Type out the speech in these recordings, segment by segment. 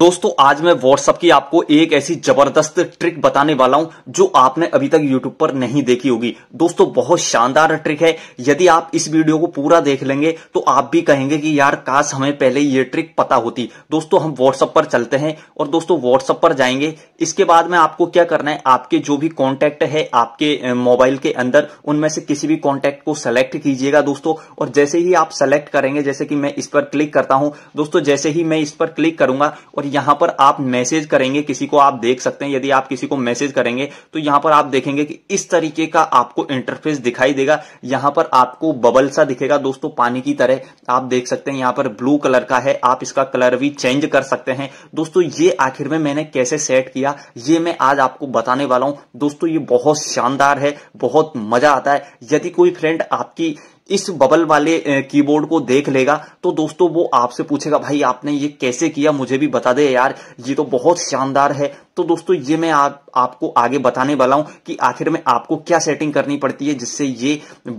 दोस्तों आज मैं व्हाट्सअप की आपको एक ऐसी जबरदस्त ट्रिक बताने वाला हूं जो आपने अभी तक यूट्यूब पर नहीं देखी होगी दोस्तों बहुत शानदार ट्रिक है यदि आप इस वीडियो को पूरा देख लेंगे तो आप भी कहेंगे कि यार काश हमें पहले ये ट्रिक पता होती दोस्तों हम व्हाट्सअप पर चलते हैं और दोस्तों व्हाट्सअप पर जाएंगे इसके बाद में आपको क्या करना है आपके जो भी कॉन्टेक्ट है आपके मोबाइल के अंदर उनमें से किसी भी कॉन्टेक्ट को सेलेक्ट कीजिएगा दोस्तों और जैसे ही आप सेलेक्ट करेंगे जैसे कि मैं इस पर क्लिक करता हूं दोस्तों जैसे ही मैं इस पर क्लिक करूंगा और यहां पर आप मैसेज करेंगे किसी को आप देख सकते हैं यदि आप किसी को मैसेज करेंगे तो यहां पर आप देखेंगे कि इस तरीके का आपको इंटरफेस दिखाई देगा यहां पर आपको बबल सा दिखेगा दोस्तों पानी की तरह आप देख सकते हैं यहां पर ब्लू कलर का है आप इसका कलर भी चेंज कर सकते हैं दोस्तों ये आखिर में मैंने कैसे सेट किया ये मैं आज आपको बताने वाला हूं दोस्तों ये बहुत शानदार है बहुत मजा आता है यदि कोई फ्रेंड आपकी इस बबल वाले कीबोर्ड को देख लेगा तो दोस्तों वो आपसे पूछेगा भाई आपने ये कैसे किया मुझे भी बता दे यार ये तो बहुत शानदार है तो दोस्तों ये मैं आप, आपको आगे बताने वाला हूं कि आखिर में आपको क्या सेटिंग करनी पड़ती है जिससे ये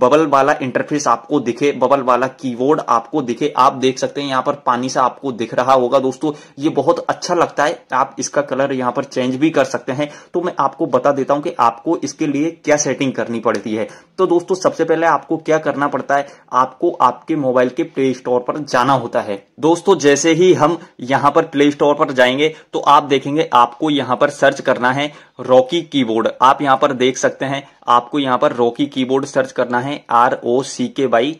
बबल वाला इंटरफेस आपको दिखे बबल वाला कीबोर्ड आपको दिखे आप देख सकते हैं यहां पर पानी से आपको दिख रहा होगा दोस्तों ये बहुत अच्छा लगता है आप इसका कलर यहां पर चेंज भी कर सकते हैं तो मैं आपको बता देता हूं कि आपको इसके लिए क्या सेटिंग करनी पड़ती है तो दोस्तों सबसे पहले आपको क्या करना पड़ता है आपको आपके मोबाइल के प्ले स्टोर पर जाना होता है दोस्तों जैसे ही हम यहां पर प्ले स्टोर पर जाएंगे तो आप देखेंगे आपको यहां यहां पर सर्च करना है रॉकी कीबोर्ड आप यहां पर देख सकते हैं आपको यहां पर रॉकी कीबोर्ड सर्च करना है आर ओ सी के बाई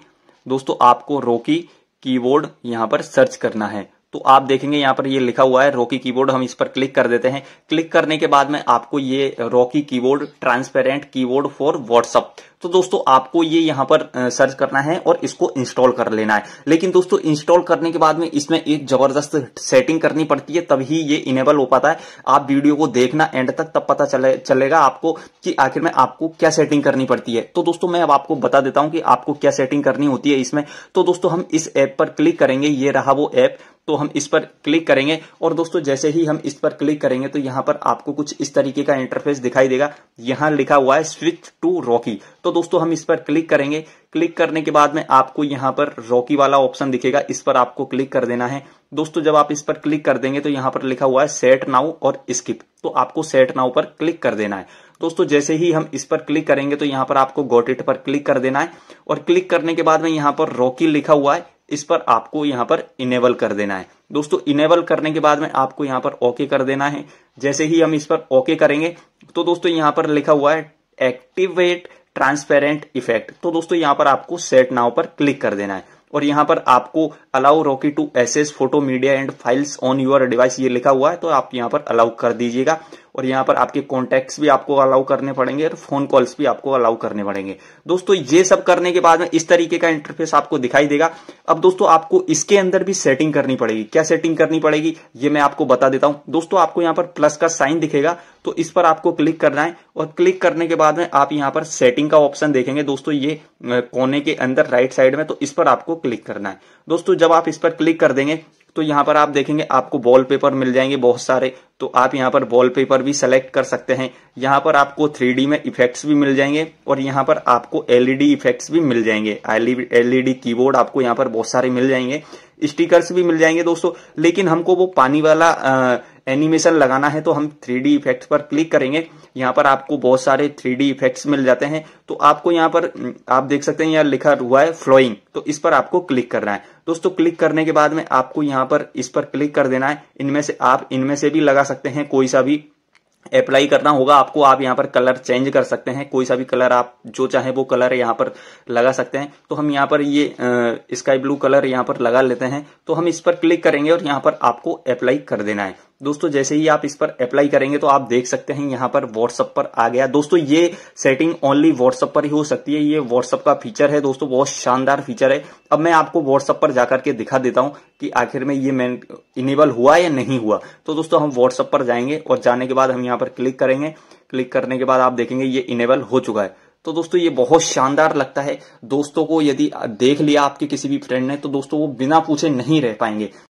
दोस्तों आपको रॉकी कीबोर्ड यहां पर सर्च करना है तो आप देखेंगे यहाँ पर ये लिखा हुआ है रॉकी कीबोर्ड हम इस पर क्लिक कर देते हैं क्लिक करने के बाद में आपको ये Rocky keyboard transparent keyboard for WhatsApp तो दोस्तों आपको ये यहां पर सर्च करना है और इसको इंस्टॉल कर लेना है लेकिन दोस्तों इंस्टॉल करने के बाद में इसमें एक जबरदस्त सेटिंग करनी पड़ती है तभी ये इनेबल हो पाता है आप वीडियो को देखना एंड तक तब पता चले चलेगा आपको कि आखिर में आपको क्या सेटिंग करनी पड़ती है तो दोस्तों मैं अब आपको बता देता हूं कि आपको क्या सेटिंग करनी होती है इसमें तो दोस्तों हम इस ऐप पर क्लिक करेंगे ये रहा वो ऐप तो हम इस पर क्लिक करेंगे और दोस्तों जैसे ही हम इस पर क्लिक करेंगे तो यहां पर आपको कुछ इस तरीके का इंटरफेस दिखाई देगा यहां लिखा हुआ है स्विच टू रॉकी तो तो दोस्तों हम इस पर क्लिक करेंगे क्लिक करने के बाद में आपको यहां पर रॉकी वाला ऑप्शन दिखेगा इस पर आपको क्लिक कर देना है दोस्तों जब आप इस पर क्लिक कर देंगे तो यहां पर लिखा हुआ है सेट नाउ और स्किप तो आपको सेट नाउ पर क्लिक कर देना है दोस्तों जैसे ही हम इस पर क्लिक करेंगे तो यहां पर आपको गोटेट पर क्लिक कर देना है और क्लिक करने के बाद में यहां पर रॉकी लिखा हुआ है इस पर आपको यहां पर इनेबल कर देना है दोस्तों इनेबल करने के बाद में आपको यहां पर ओके कर देना है जैसे ही हम इस पर ओके करेंगे तो दोस्तों यहां पर लिखा हुआ है एक्टिवेट ट्रांसपेरेंट इफेक्ट तो दोस्तों यहां पर आपको सेट नाव पर क्लिक कर देना है और यहां पर आपको allow Rocky to access photo media and files on your device ये लिखा हुआ है तो आप यहां पर अलाउ कर दीजिएगा और यहाँ पर आपके कॉन्टैक्ट्स भी आपको अलाउ करने पड़ेंगे और फोन कॉल्स भी आपको अलाउ करने पड़ेंगे दोस्तों ये सब करने के बाद में इस तरीके का इंटरफेस आपको दिखाई देगा अब दोस्तों आपको इसके अंदर भी सेटिंग करनी पड़ेगी क्या सेटिंग करनी पड़ेगी ये मैं आपको बता देता हूं दोस्तों आपको यहाँ पर प्लस का साइन दिखेगा तो इस पर आपको क्लिक करना है और क्लिक करने के बाद में आप यहाँ पर सेटिंग का ऑप्शन देखेंगे दोस्तों ये कोने के अंदर राइट साइड में तो इस पर आपको क्लिक करना है दोस्तों जब आप इस पर क्लिक कर देंगे तो यहाँ पर आप देखेंगे आपको वॉलपेपर मिल जाएंगे बहुत सारे तो आप यहाँ पर वॉलपेपर भी सेलेक्ट कर सकते हैं यहाँ पर आपको थ्री में इफेक्ट्स भी मिल जाएंगे और यहाँ पर आपको एलईडी इफेक्ट्स e भी मिल जाएंगे एलईडी कीबोर्ड e e आपको यहाँ पर बहुत सारे मिल जाएंगे स्टिकर्स भी मिल जाएंगे दोस्तों लेकिन हमको वो पानी वाला एनिमेशन लगाना है तो हम थ्री डी इफेक्ट्स पर क्लिक करेंगे यहाँ पर आपको बहुत सारे थ्री डी इफेक्ट्स मिल जाते हैं तो आपको यहाँ पर आप देख सकते हैं यहाँ लिखा हुआ है फ्लोइंग तो इस पर आपको क्लिक करना है दोस्तों क्लिक करने के बाद में आपको यहाँ पर इस पर क्लिक कर देना है इनमें से आप इनमें से भी लगा सकते हैं कोई सा भी अप्लाई करना होगा आपको आप यहाँ पर कलर चेंज कर सकते हैं कोई सा भी कलर आप जो चाहे वो कलर यहाँ पर लगा सकते हैं तो हम यहाँ पर ये स्काई ब्लू कलर यहाँ पर लगा लेते हैं तो हम इस पर क्लिक करेंगे और यहाँ पर आपको अप्लाई कर देना है दोस्तों जैसे ही आप इस पर अप्लाई करेंगे तो आप देख सकते हैं यहाँ पर व्हाट्सअप पर आ गया दोस्तों ये सेटिंग ओनली व्हाट्सअप पर ही हो सकती है ये व्हाट्सअप का फीचर है दोस्तों बहुत शानदार फीचर है अब मैं आपको व्हाट्सअप पर जाकर के दिखा देता हूं कि आखिर में ये मैं इनेबल हुआ या नहीं हुआ तो दोस्तों हम व्हाट्सअप पर जाएंगे और जाने के बाद हम यहाँ पर क्लिक करेंगे क्लिक करने के बाद आप देखेंगे ये इनेबल हो चुका है तो दोस्तों ये बहुत शानदार लगता है दोस्तों को यदि देख लिया आपके किसी भी फ्रेंड ने तो दोस्तों वो बिना पूछे नहीं रह पाएंगे